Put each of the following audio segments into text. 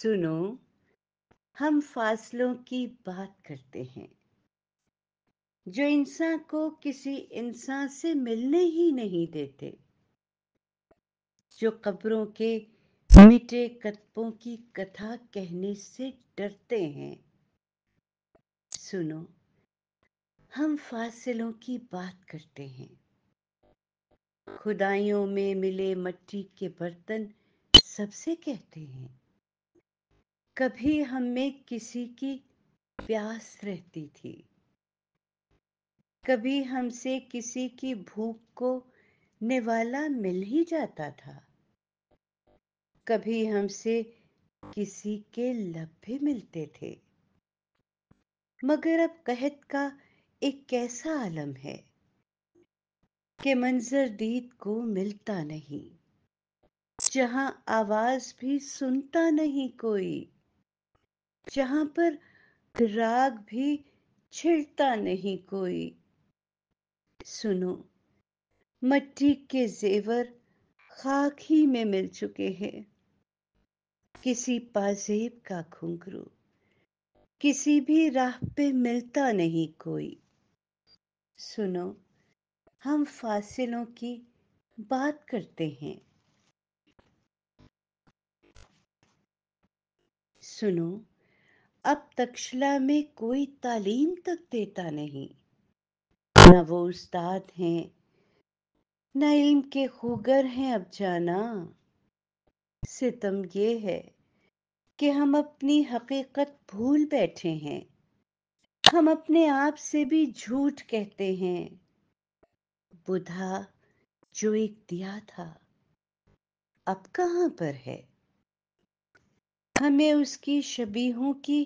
सुनो हम फासलों की बात करते हैं जो इंसान को किसी इंसान से मिलने ही नहीं देते जो कब्रों के मिटे कत्पों की कथा कहने से डरते हैं सुनो हम फासलों की बात करते हैं खुदाइयों में मिले मट्टी के बर्तन सबसे कहते हैं कभी हमें किसी की प्यास रहती थी कभी हमसे किसी की भूख को निवाला मिल ही जाता था कभी हमसे किसी के लब भी मिलते थे मगर अब कहत का एक कैसा आलम है कि मंजर दीद को मिलता नहीं जहां आवाज भी सुनता नहीं कोई जहां पर राग भी छिड़ता नहीं कोई सुनो मट्टी के जेवर खाक ही में मिल चुके हैं किसी पाजेब का घुंघरू किसी भी राह पे मिलता नहीं कोई सुनो हम फासिलों की बात करते हैं सुनो अब तक्षला में कोई तालीम तक देता नहीं न वो उस्ताद हैं न इल्म के खूगर हैं अब जाना सितम ये है कि हम अपनी हकीकत भूल बैठे हैं हम अपने आप से भी झूठ कहते हैं बुधा जो एक दिया था अब कहाँ पर है हमें उसकी शबीहों की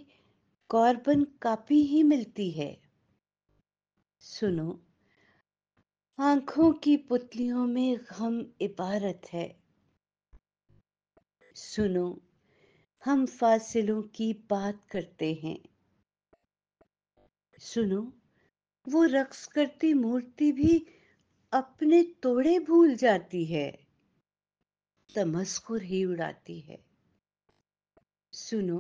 कॉर्बन कापी ही मिलती है सुनो आंखों की पुतलियों में गम इबारत है सुनो हम फासिलों की बात करते हैं सुनो वो रक्स करती मूर्ति भी अपने तोड़े भूल जाती है तमस्कुर ही उड़ाती है सुनो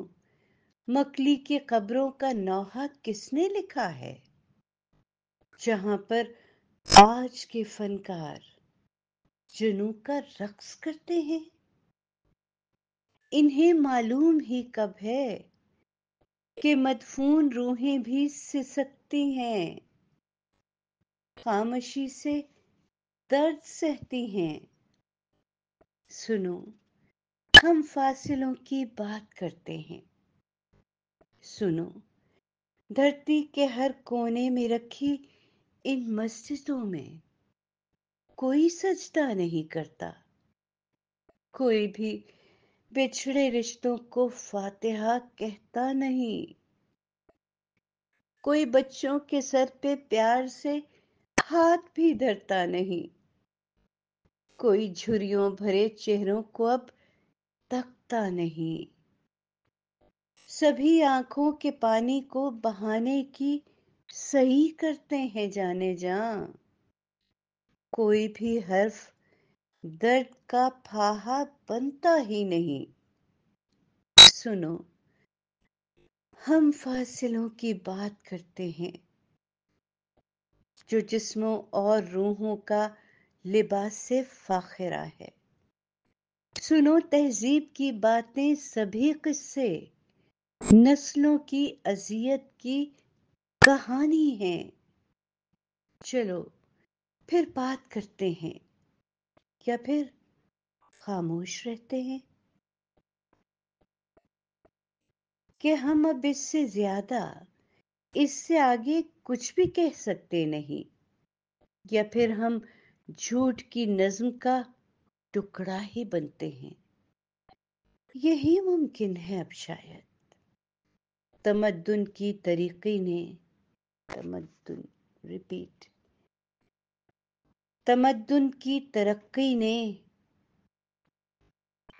मकली के कब्रों का नौहा किसने लिखा है जहां पर आज के फनकार जुनू का रक्स करते हैं इन्हें मालूम ही कब है कि मदफून रूहें भी सिसकती हैं खामोशी से दर्द सहती हैं सुनो हम फासिलों की बात करते हैं सुनो धरती के हर कोने में रखी इन मस्जिदों में कोई सजदा नहीं करता कोई भी बिछड़े रिश्तों को फातिहा कहता नहीं कोई बच्चों के सर पे प्यार से हाथ भी धरता नहीं कोई झुरियों भरे चेहरों को अब सकता नहीं सभी आंखों के पानी को बहाने की सही करते हैं जाने जा कोई भी हर्फ दर्द का फाहा बनता ही नहीं सुनो हम फासिलों की बात करते हैं जो जिस्मों और रूहों का लिबास से फाखिरा है सुनो तहजीब की बातें सभी किस्से नस्लों की अजियत की कहानी है चलो फिर बात करते हैं या फिर खामोश रहते हैं कि हम अब इससे ज्यादा इससे आगे कुछ भी कह सकते नहीं या फिर हम झूठ की नज्म का टुकड़ा ही बनते हैं यही मुमकिन है अब शायद तमद्दुन की तरीके ने तमद्दुन रिपीट तमद्दुन की तरक्की ने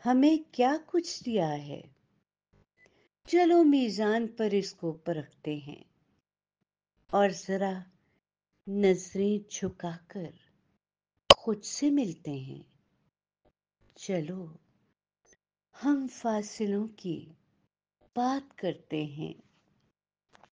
हमें क्या कुछ दिया है चलो मीजान पर इसको परखते हैं और जरा नजरें झुकाकर खुद से मिलते हैं चलो हम फासिलों की बात करते हैं